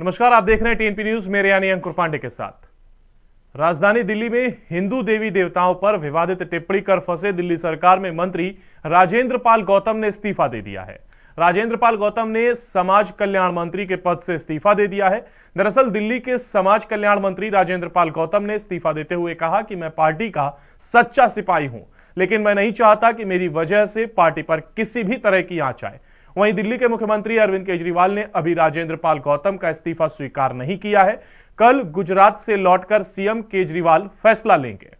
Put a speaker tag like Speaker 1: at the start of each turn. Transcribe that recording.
Speaker 1: नमस्कार आप देख रहे हैं टीएनपी न्यूज मेरे यानी अंकुर पांडे के साथ राजधानी दिल्ली में हिंदू देवी देवताओं पर विवादित टिप्पणी कर फंसे दिल्ली सरकार में मंत्री राजेंद्र पाल गौतम ने इस्तीफा दे दिया है राजेंद्र पाल गौतम ने समाज कल्याण मंत्री के पद से इस्तीफा दे दिया है दरअसल दिल्ली के समाज कल्याण मंत्री राजेंद्र पाल गौतम ने इस्तीफा देते हुए कहा कि मैं पार्टी का सच्चा सिपाही हूं लेकिन मैं नहीं चाहता कि मेरी वजह से पार्टी पर किसी भी तरह की आंच आए वहीं दिल्ली के मुख्यमंत्री अरविंद केजरीवाल ने अभी राजेंद्र पाल गौतम का इस्तीफा स्वीकार नहीं किया है कल गुजरात से लौटकर सीएम केजरीवाल फैसला लेंगे